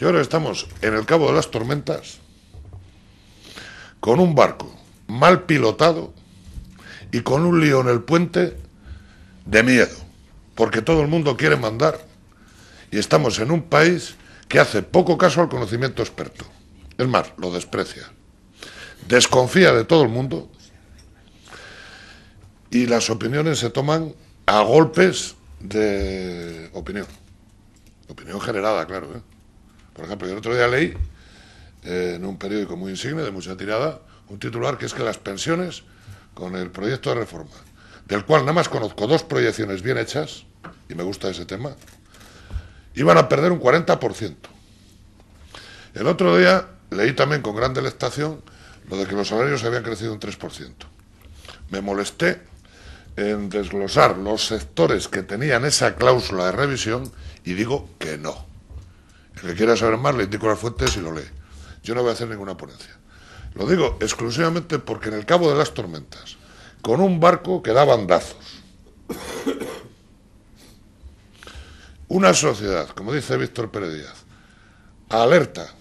Y ahora estamos en el Cabo de las Tormentas con un barco mal pilotado y con un lío en el puente de miedo, porque todo el mundo quiere mandar y estamos en un país que hace poco caso al conocimiento experto. Es más, lo desprecia. Desconfía de todo el mundo y las opiniones se toman a golpes de opinión. Opinión generada, claro. ¿eh? Por ejemplo, el otro día leí eh, en un periódico muy insigne, de mucha tirada, un titular que es que las pensiones con el proyecto de reforma, del cual nada más conozco dos proyecciones bien hechas, y me gusta ese tema, iban a perder un 40%. El otro día leí también con gran delectación lo de que los salarios habían crecido un 3%. Me molesté en desglosar los sectores que tenían esa cláusula de revisión y digo que no. El que quiera saber más, le indico las fuentes y lo lee. Yo no voy a hacer ninguna ponencia. Lo digo exclusivamente porque en el Cabo de las Tormentas, con un barco que da bandazos, una sociedad, como dice Víctor Pérez Díaz, alerta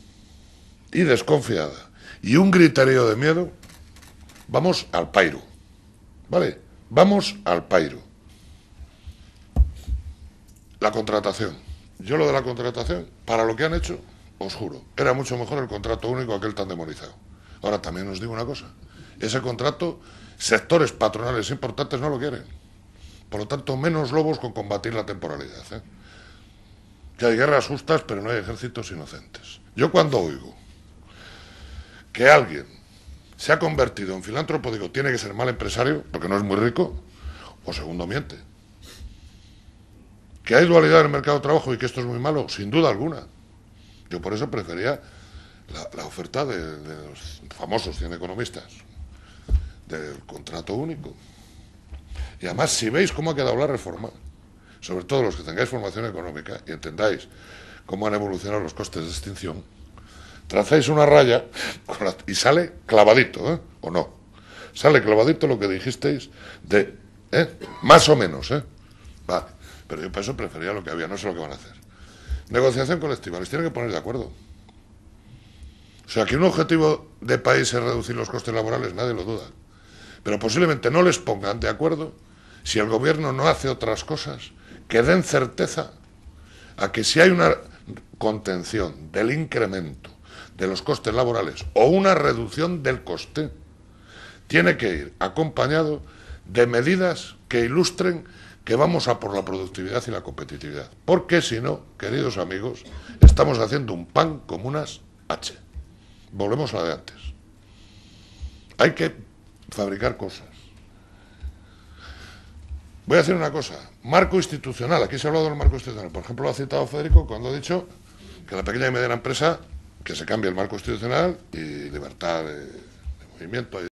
y desconfiada, y un griterío de miedo, vamos al pairo. ¿Vale? Vamos al pairo. La contratación. Yo lo de la contratación, para lo que han hecho, os juro, era mucho mejor el contrato único aquel tan demonizado. Ahora también os digo una cosa, ese contrato sectores patronales importantes no lo quieren. Por lo tanto, menos lobos con combatir la temporalidad. ¿eh? Que hay guerras justas, pero no hay ejércitos inocentes. Yo cuando oigo que alguien se ha convertido en filántropo, digo, tiene que ser mal empresario, porque no es muy rico, o segundo miente. ¿Que hay dualidad en el mercado de trabajo y que esto es muy malo? Sin duda alguna. Yo por eso prefería la, oferta de, los famosos 100 economistas, del contrato único. Y además, si veis cómo ha quedado la reforma, sobre todo los que tengáis formación económica y entendáis cómo han evolucionado los costes de extinción, trazáis una raya y sale clavadito, ¿eh? ¿O no? Sale clavadito lo que dijisteis de, ¿eh? Más o menos, ¿eh? Pero yo para eso prefería lo que había, no sé lo que van a hacer. Negociación colectiva, les tienen que poner de acuerdo. O sea, que un objetivo de país es reducir los costes laborales, nadie lo duda. Pero posiblemente no les pongan de acuerdo si el gobierno no hace otras cosas que den certeza a que si hay una contención del incremento de los costes laborales o una reducción del coste, tiene que ir acompañado de medidas que ilustren que vamos a por la productividad y la competitividad. Porque si no, queridos amigos, estamos haciendo un pan como unas H. Volvemos a la de antes. Hay que fabricar cosas. Voy a hacer una cosa. Marco institucional. Aquí se ha hablado del marco institucional. Por ejemplo, lo ha citado Federico cuando ha dicho que la pequeña y mediana empresa, que se cambie el marco institucional y libertad de movimiento.